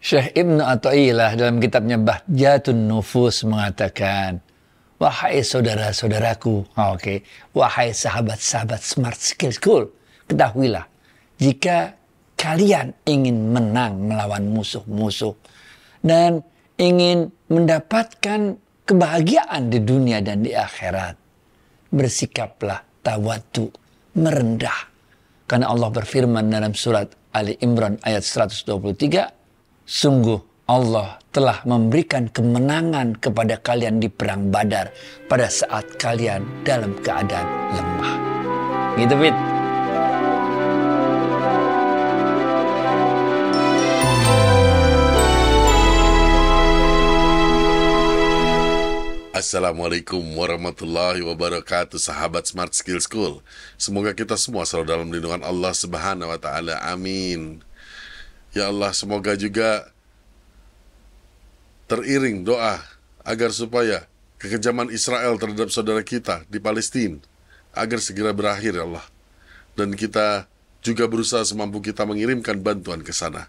Syekh Ibn Atta'ilah dalam kitabnya Bahjatun Nufus mengatakan, Wahai saudara-saudaraku, oh, oke, okay. wahai sahabat-sahabat Smart Skill School, ketahuilah, jika kalian ingin menang melawan musuh-musuh dan ingin mendapatkan kebahagiaan di dunia dan di akhirat, bersikaplah tawadu, merendah. Karena Allah berfirman dalam surat Ali Imran ayat 123, Sungguh Allah telah memberikan kemenangan kepada kalian di perang Badar pada saat kalian dalam keadaan lemah. Gitu, Fit. Assalamualaikum warahmatullahi wabarakatuh sahabat Smart Skill School. Semoga kita semua selalu dalam lindungan Allah Subhanahu wa taala. Amin. Ya Allah, semoga juga teriring doa agar supaya kekejaman Israel terhadap saudara kita di Palestina agar segera berakhir ya Allah. Dan kita juga berusaha semampu kita mengirimkan bantuan ke sana.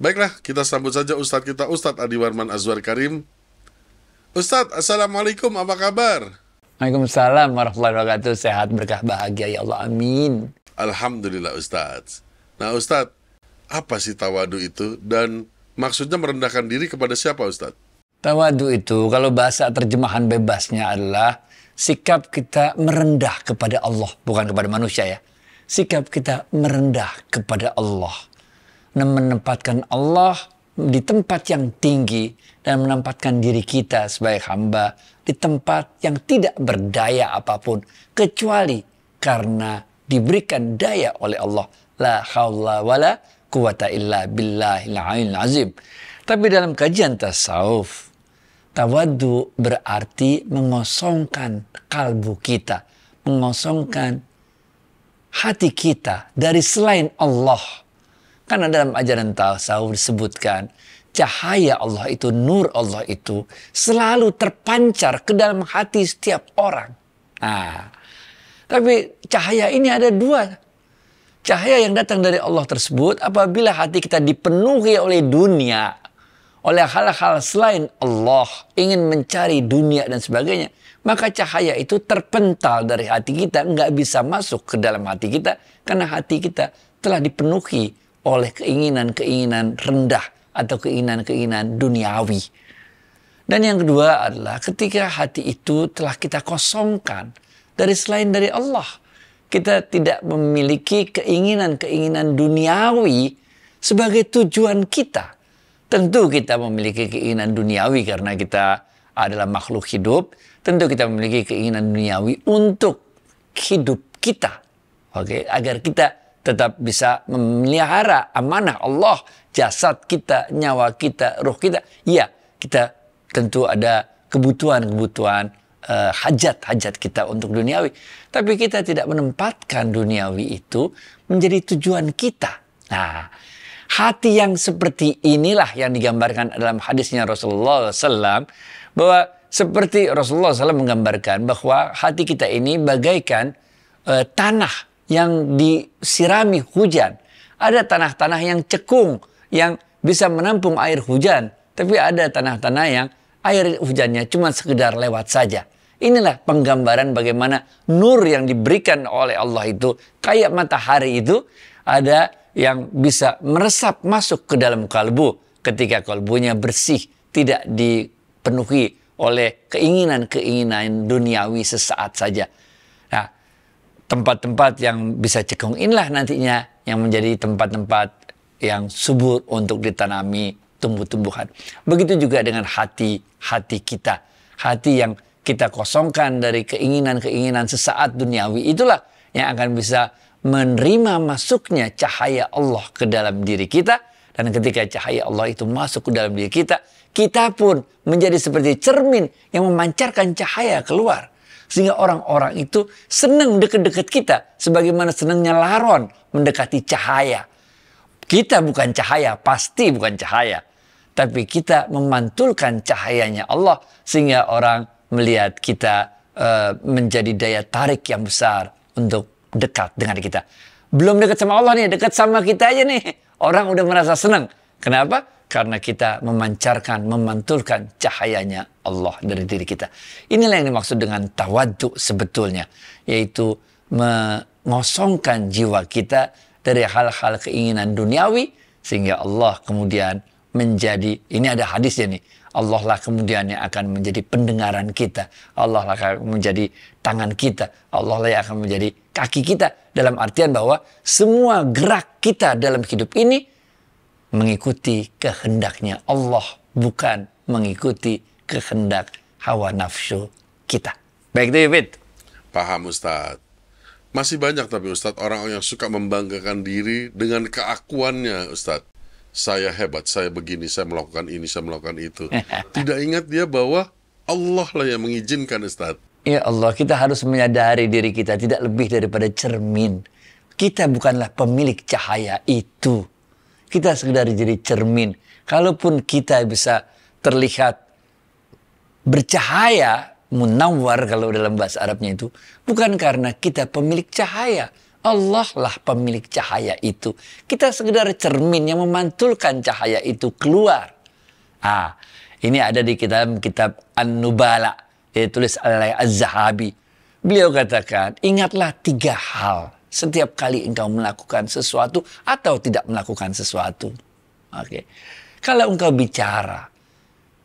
Baiklah, kita sambut saja Ustadz kita, Ustadz Adi Warman Azwar Karim. Ustadz, Assalamualaikum, apa kabar? Waalaikumsalam warahmatullahi wabarakatuh. Sehat, berkah, bahagia, ya Allah. Amin. Alhamdulillah, Ustadz. Nah, Ustadz, apa sih tawadu itu dan maksudnya merendahkan diri kepada siapa Ustadz? Tawadu itu kalau bahasa terjemahan bebasnya adalah sikap kita merendah kepada Allah, bukan kepada manusia ya. Sikap kita merendah kepada Allah. Nah, menempatkan Allah di tempat yang tinggi dan menempatkan diri kita sebagai hamba di tempat yang tidak berdaya apapun kecuali karena diberikan daya oleh Allah. La haula wala quwata illa billahil alil azim. Tapi dalam kajian tasawuf, tawadu berarti mengosongkan kalbu kita, mengosongkan hati kita dari selain Allah. Karena dalam ajaran tasawuf disebutkan cahaya Allah itu, nur Allah itu selalu terpancar ke dalam hati setiap orang. Nah, tapi cahaya ini ada dua, Cahaya yang datang dari Allah tersebut apabila hati kita dipenuhi oleh dunia, oleh hal-hal selain Allah, ingin mencari dunia dan sebagainya, maka cahaya itu terpental dari hati kita, nggak bisa masuk ke dalam hati kita karena hati kita telah dipenuhi oleh keinginan-keinginan rendah atau keinginan-keinginan duniawi. Dan yang kedua adalah ketika hati itu telah kita kosongkan dari selain dari Allah kita tidak memiliki keinginan-keinginan duniawi sebagai tujuan kita. Tentu kita memiliki keinginan duniawi karena kita adalah makhluk hidup. Tentu kita memiliki keinginan duniawi untuk hidup kita. Oke, okay? agar kita tetap bisa memelihara amanah Allah, jasad kita, nyawa kita, ruh kita. Iya, kita tentu ada kebutuhan-kebutuhan hajat eh, hajat-hajat kita untuk duniawi. Tapi kita tidak menempatkan duniawi itu menjadi tujuan kita. Nah, hati yang seperti inilah yang digambarkan dalam hadisnya Rasulullah SAW. Bahwa seperti Rasulullah SAW menggambarkan bahwa hati kita ini bagaikan uh, tanah yang disirami hujan. Ada tanah-tanah yang cekung, yang bisa menampung air hujan. Tapi ada tanah-tanah yang air hujannya cuma sekedar lewat saja. Inilah penggambaran bagaimana nur yang diberikan oleh Allah itu kayak matahari itu ada yang bisa meresap masuk ke dalam kalbu ketika kalbunya bersih, tidak dipenuhi oleh keinginan-keinginan duniawi sesaat saja. Nah, tempat-tempat yang bisa cekung inilah nantinya yang menjadi tempat-tempat yang subur untuk ditanami tumbuh-tumbuhan. Begitu juga dengan hati-hati kita, hati yang kita kosongkan dari keinginan-keinginan sesaat duniawi itulah yang akan bisa menerima masuknya cahaya Allah ke dalam diri kita dan ketika cahaya Allah itu masuk ke dalam diri kita kita pun menjadi seperti cermin yang memancarkan cahaya keluar sehingga orang-orang itu senang dekat dekat kita sebagaimana senangnya laron mendekati cahaya kita bukan cahaya pasti bukan cahaya tapi kita memantulkan cahayanya Allah sehingga orang melihat kita uh, menjadi daya tarik yang besar untuk dekat dengan kita. Belum dekat sama Allah nih, dekat sama kita aja nih. Orang udah merasa senang. Kenapa? Karena kita memancarkan, memantulkan cahayanya Allah dari diri kita. Inilah yang dimaksud dengan tawaduk sebetulnya. Yaitu mengosongkan jiwa kita dari hal-hal keinginan duniawi sehingga Allah kemudian menjadi ini ada hadisnya nih Allah lah kemudian yang akan menjadi pendengaran kita. Allah lah akan menjadi tangan kita. Allah lah yang akan menjadi kaki kita. Dalam artian bahwa semua gerak kita dalam hidup ini mengikuti kehendaknya Allah. Bukan mengikuti kehendak hawa nafsu kita. Baik David. Paham Ustadz. Masih banyak tapi Ustadz orang orang yang suka membanggakan diri dengan keakuannya Ustadz saya hebat, saya begini, saya melakukan ini, saya melakukan itu. Tidak ingat dia bahwa Allah lah yang mengizinkan Ustaz. Ya Allah, kita harus menyadari diri kita tidak lebih daripada cermin. Kita bukanlah pemilik cahaya itu. Kita sekedar jadi cermin. Kalaupun kita bisa terlihat bercahaya, munawar kalau dalam bahasa Arabnya itu, bukan karena kita pemilik cahaya, Allah lah pemilik cahaya itu. Kita sekedar cermin yang memantulkan cahaya itu keluar. Ah, ini ada di kitab kitab An-Nubala ditulis oleh Az-Zahabi. Beliau katakan, ingatlah tiga hal setiap kali engkau melakukan sesuatu atau tidak melakukan sesuatu. Oke. Okay. Kalau engkau bicara,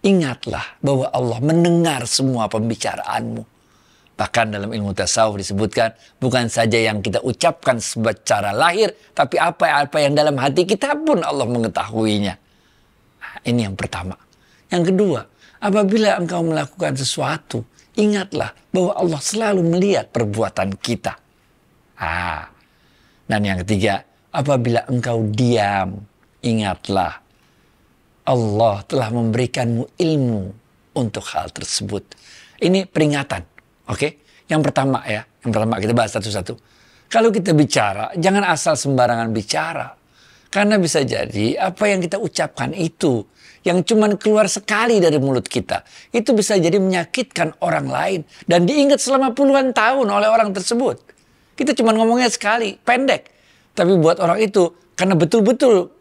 ingatlah bahwa Allah mendengar semua pembicaraanmu. Bahkan dalam ilmu tasawuf disebutkan bukan saja yang kita ucapkan secara lahir, tapi apa-apa yang dalam hati kita pun Allah mengetahuinya. Ah, ini yang pertama. Yang kedua, apabila engkau melakukan sesuatu, ingatlah bahwa Allah selalu melihat perbuatan kita. Ah. Dan yang ketiga, apabila engkau diam, ingatlah Allah telah memberikanmu ilmu untuk hal tersebut. Ini peringatan Oke? Okay? Yang pertama ya, yang pertama kita bahas satu-satu. Kalau kita bicara, jangan asal sembarangan bicara. Karena bisa jadi apa yang kita ucapkan itu yang cuma keluar sekali dari mulut kita, itu bisa jadi menyakitkan orang lain dan diingat selama puluhan tahun oleh orang tersebut. Kita cuma ngomongnya sekali, pendek. Tapi buat orang itu karena betul-betul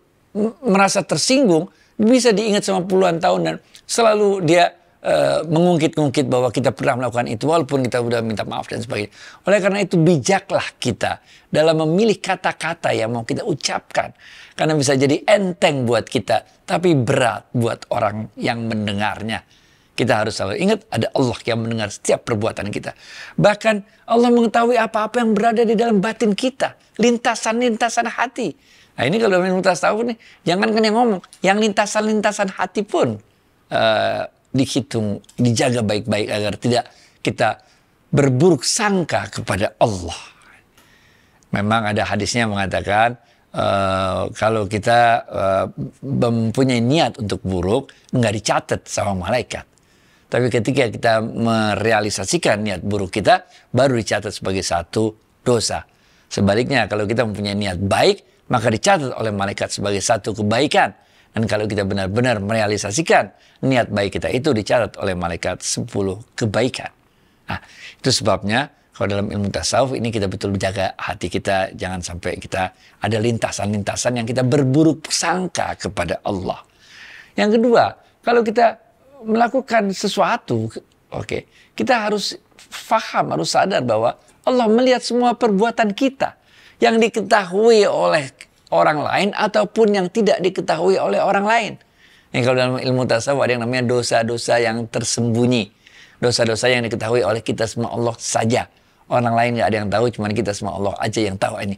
merasa tersinggung, bisa diingat selama puluhan tahun dan selalu dia Eh, mengungkit-ungkit bahwa kita pernah melakukan itu walaupun kita sudah minta maaf dan sebagainya. Oleh karena itu bijaklah kita dalam memilih kata-kata yang mau kita ucapkan karena bisa jadi enteng buat kita tapi berat buat orang yang mendengarnya. Kita harus selalu ingat ada Allah yang mendengar setiap perbuatan kita. Bahkan Allah mengetahui apa-apa yang berada di dalam batin kita. Lintasan-lintasan hati. Nah ini kalau minta tahu nih, jangan kan yang ngomong. Yang lintasan-lintasan hati pun uh, dihitung, dijaga baik-baik agar tidak kita berburuk sangka kepada Allah. Memang ada hadisnya mengatakan uh, kalau kita uh, mempunyai niat untuk buruk nggak dicatat sama malaikat. Tapi ketika kita merealisasikan niat buruk kita baru dicatat sebagai satu dosa. Sebaliknya kalau kita mempunyai niat baik maka dicatat oleh malaikat sebagai satu kebaikan. Dan kalau kita benar-benar merealisasikan niat baik kita itu dicatat oleh malaikat 10 kebaikan. Nah, itu sebabnya kalau dalam ilmu tasawuf ini kita betul menjaga hati kita jangan sampai kita ada lintasan-lintasan yang kita berburuk sangka kepada Allah. Yang kedua, kalau kita melakukan sesuatu, oke, okay, kita harus faham, harus sadar bahwa Allah melihat semua perbuatan kita yang diketahui oleh orang lain ataupun yang tidak diketahui oleh orang lain. Ini kalau dalam ilmu tasawuf ada yang namanya dosa-dosa yang tersembunyi. Dosa-dosa yang diketahui oleh kita semua Allah saja. Orang lain nggak ada yang tahu, cuma kita semua Allah aja yang tahu ini.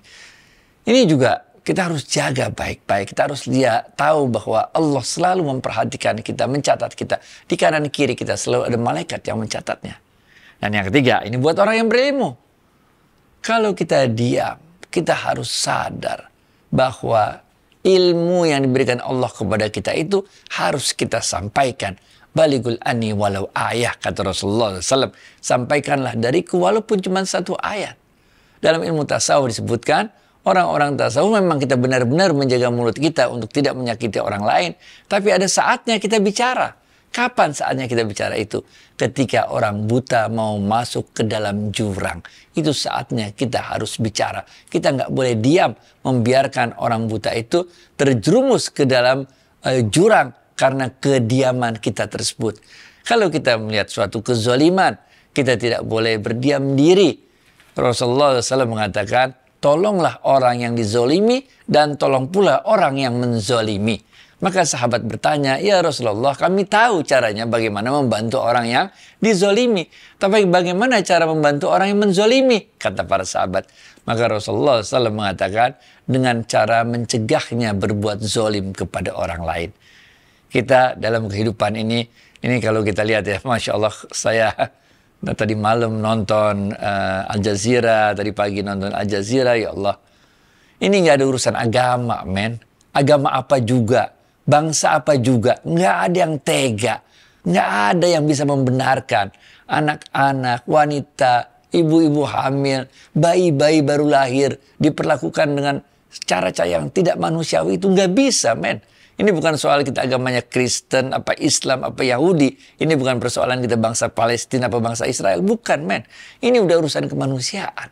Ini juga kita harus jaga baik-baik. Kita harus lihat, tahu bahwa Allah selalu memperhatikan kita, mencatat kita. Di kanan kiri kita selalu ada malaikat yang mencatatnya. Dan yang ketiga, ini buat orang yang berilmu. Kalau kita diam, kita harus sadar bahwa ilmu yang diberikan Allah kepada kita itu harus kita sampaikan. Baligul ani walau ayah kata Rasulullah SAW. Sampaikanlah dariku walaupun cuma satu ayat. Dalam ilmu tasawuf disebutkan orang-orang tasawuf memang kita benar-benar menjaga mulut kita untuk tidak menyakiti orang lain. Tapi ada saatnya kita bicara. Kapan saatnya kita bicara itu? Ketika orang buta mau masuk ke dalam jurang. Itu saatnya kita harus bicara. Kita nggak boleh diam membiarkan orang buta itu terjerumus ke dalam uh, jurang karena kediaman kita tersebut. Kalau kita melihat suatu kezoliman, kita tidak boleh berdiam diri. Rasulullah SAW mengatakan, tolonglah orang yang dizolimi dan tolong pula orang yang menzolimi. Maka sahabat bertanya, Ya Rasulullah, kami tahu caranya bagaimana membantu orang yang dizolimi. Tapi bagaimana cara membantu orang yang menzolimi? Kata para sahabat. Maka Rasulullah SAW mengatakan, dengan cara mencegahnya berbuat zolim kepada orang lain. Kita dalam kehidupan ini, ini kalau kita lihat ya, Masya Allah, saya Nah, tadi malam nonton uh, Al Jazeera, tadi pagi nonton Al Jazeera, ya Allah. Ini nggak ada urusan agama, men. Agama apa juga bangsa apa juga, nggak ada yang tega, nggak ada yang bisa membenarkan anak-anak, wanita, ibu-ibu hamil, bayi-bayi baru lahir diperlakukan dengan cara cara yang tidak manusiawi itu nggak bisa, men. Ini bukan soal kita agamanya Kristen, apa Islam, apa Yahudi. Ini bukan persoalan kita bangsa Palestina apa bangsa Israel. Bukan, men. Ini udah urusan kemanusiaan.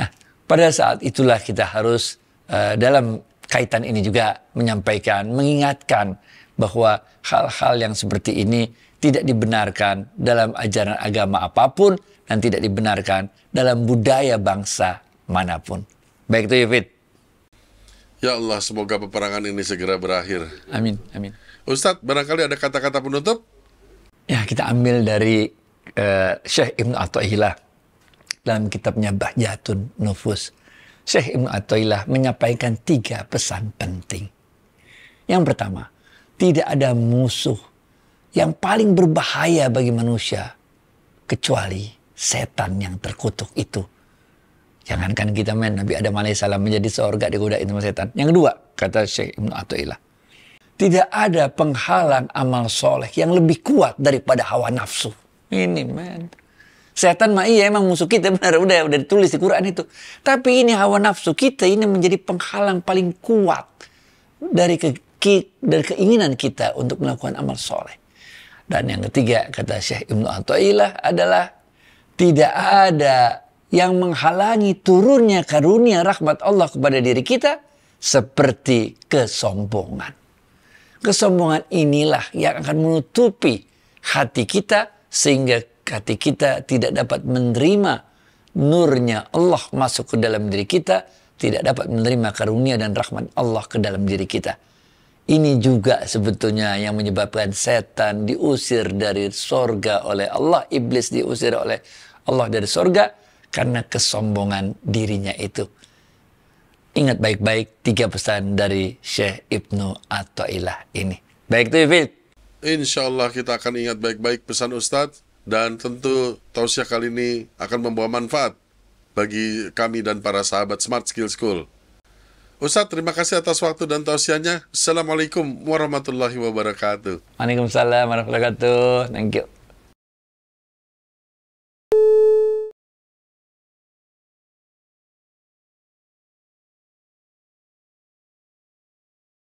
Nah, pada saat itulah kita harus uh, dalam kaitan ini juga menyampaikan, mengingatkan bahwa hal-hal yang seperti ini tidak dibenarkan dalam ajaran agama apapun dan tidak dibenarkan dalam budaya bangsa manapun. Baik itu Yufid. Ya Allah, semoga peperangan ini segera berakhir. Amin, amin. Ustadz, barangkali ada kata-kata penutup? Ya, kita ambil dari uh, Syekh Ibn Atta'ilah dalam kitabnya Bahjatun Nufus Syekh Ibn Atoilah menyampaikan tiga pesan penting. Yang pertama, tidak ada musuh yang paling berbahaya bagi manusia kecuali setan yang terkutuk itu. Jangankan kita main Nabi Adam salam menjadi seorga digodain sama setan. Yang kedua, kata Syekh Ibn Atoilah. tidak ada penghalang amal soleh yang lebih kuat daripada hawa nafsu. Ini men. Setan mah iya emang musuh kita benar udah udah ditulis di Quran itu. Tapi ini hawa nafsu kita ini menjadi penghalang paling kuat dari ke, ke dari keinginan kita untuk melakukan amal soleh. Dan yang ketiga kata Syekh Ibnu Athaillah adalah tidak ada yang menghalangi turunnya karunia rahmat Allah kepada diri kita seperti kesombongan. Kesombongan inilah yang akan menutupi hati kita sehingga hati kita tidak dapat menerima nurnya Allah masuk ke dalam diri kita, tidak dapat menerima karunia dan rahmat Allah ke dalam diri kita. Ini juga sebetulnya yang menyebabkan setan diusir dari sorga oleh Allah, iblis diusir oleh Allah dari sorga karena kesombongan dirinya itu. Ingat baik-baik tiga pesan dari Syekh Ibnu Atta'illah ini. Baik itu Insya Allah kita akan ingat baik-baik pesan Ustadz dan tentu tausiah kali ini akan membawa manfaat bagi kami dan para sahabat Smart Skill School. Ustadz, terima kasih atas waktu dan tausiahnya. Assalamualaikum warahmatullahi wabarakatuh. Waalaikumsalam warahmatullahi wabarakatuh. Thank you.